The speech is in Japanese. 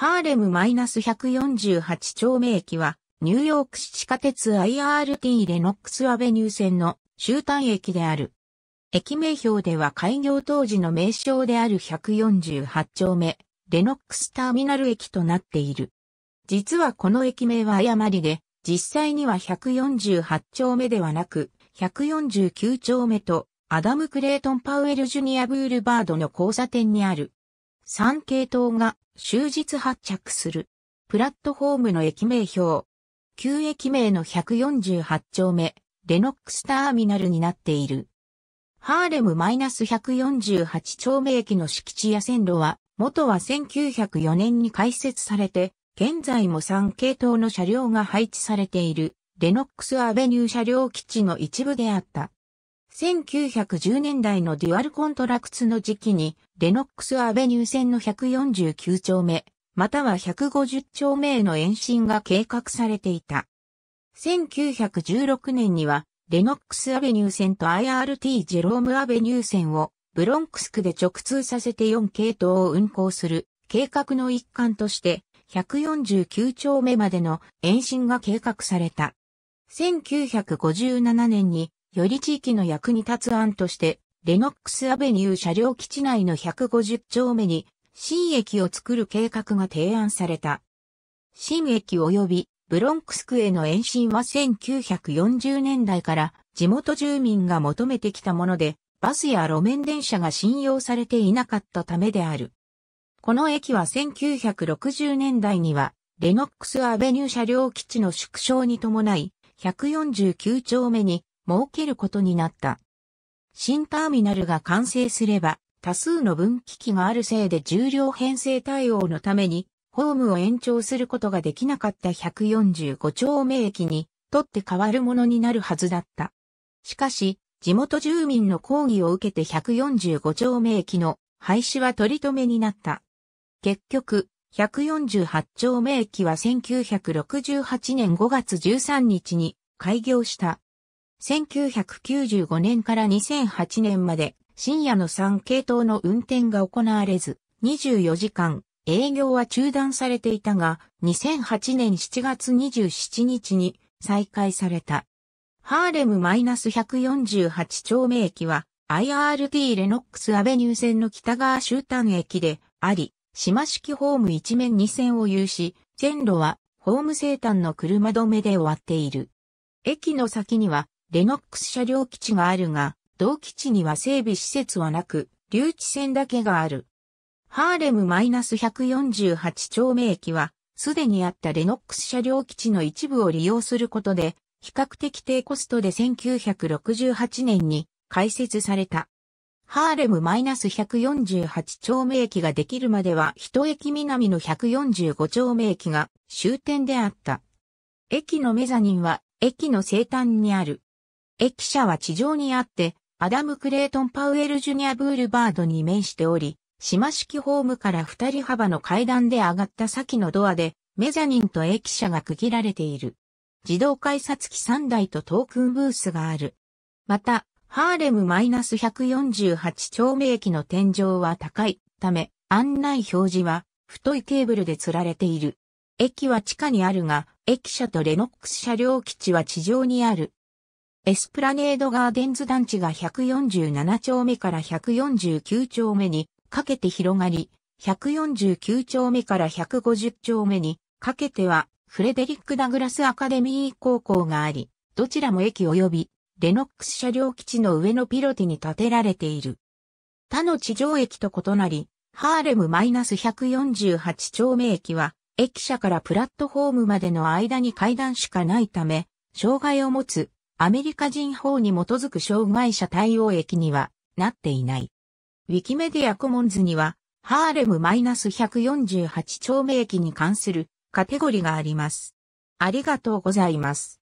ハーレム -148 丁目駅は、ニューヨーク市地下鉄 IRT レノックスアベニュー線の終端駅である。駅名標では開業当時の名称である148丁目、レノックスターミナル駅となっている。実はこの駅名は誤りで、実際には148丁目ではなく、149丁目と、アダム・クレイトン・パウエル・ジュニア・ブールバードの交差点にある三系統が終日発着する。プラットフォームの駅名表。旧駅名の148丁目、レノックスターミナルになっている。ハーレム -148 丁目駅の敷地や線路は、元は1904年に開設されて、現在も三系統の車両が配置されている、レノックスアベニュー車両基地の一部であった。1910年代のデュアルコントラクツの時期に、レノックスアベニュー線の149丁目、または150丁目への延伸が計画されていた。1916年には、レノックスアベニュー線と IRT ジェロームアベニュー線をブロンクスクで直通させて4系統を運行する計画の一環として149丁目までの延伸が計画された。1957年により地域の役に立つ案として、レノックスアベニュー車両基地内の150丁目に新駅を作る計画が提案された。新駅及びブロンクス区への延伸は1940年代から地元住民が求めてきたもので、バスや路面電車が信用されていなかったためである。この駅は1960年代には、レノックスアベニュー車両基地の縮小に伴い、149丁目に設けることになった。新ターミナルが完成すれば、多数の分岐器があるせいで重量編成対応のために、ホームを延長することができなかった145丁目駅に、とって変わるものになるはずだった。しかし、地元住民の抗議を受けて145丁目駅の廃止は取り留めになった。結局、148丁目駅は1968年5月13日に開業した。1995年から2008年まで深夜の3系統の運転が行われず、24時間営業は中断されていたが、2008年7月27日に再開された。ハーレム -148 丁目駅は IRT レノックスアベニュー線の北側終端駅であり、島式ホーム一面二線を有し、線路はホーム生誕の車止めで終わっている。駅の先にはレノックス車両基地があるが、同基地には整備施設はなく、留置線だけがある。ハーレム -148 丁目駅は、すでにあったレノックス車両基地の一部を利用することで、比較的低コストで1968年に開設された。ハーレム -148 丁目駅ができるまでは一駅南の145丁目駅が終点であった。駅のメザニンは駅の西端にある駅舎は地上にあって、アダム・クレイトン・パウエル・ジュニア・ブールバードに面しており、島式ホームから二人幅の階段で上がった先のドアで、メザニンと駅舎が区切られている。自動改札機3台とトークンブースがある。また、ハーレム -148 丁目駅の天井は高いため、案内表示は太いケーブルで吊られている。駅は地下にあるが、駅舎とレノックス車両基地は地上にある。エスプラネードガーデンズ団地が147丁目から149丁目にかけて広がり、149丁目から150丁目にかけてはフレデリック・ダグラス・アカデミー高校があり、どちらも駅及びレノックス車両基地の上のピロティに建てられている。他の地上駅と異なり、ハーレム -148 丁目駅は駅舎からプラットホームまでの間に階段しかないため、障害を持つアメリカ人法に基づく障害者対応益にはなっていない。ウィキメディアコモンズには、ハーレム -148 丁目駅に関するカテゴリがあります。ありがとうございます。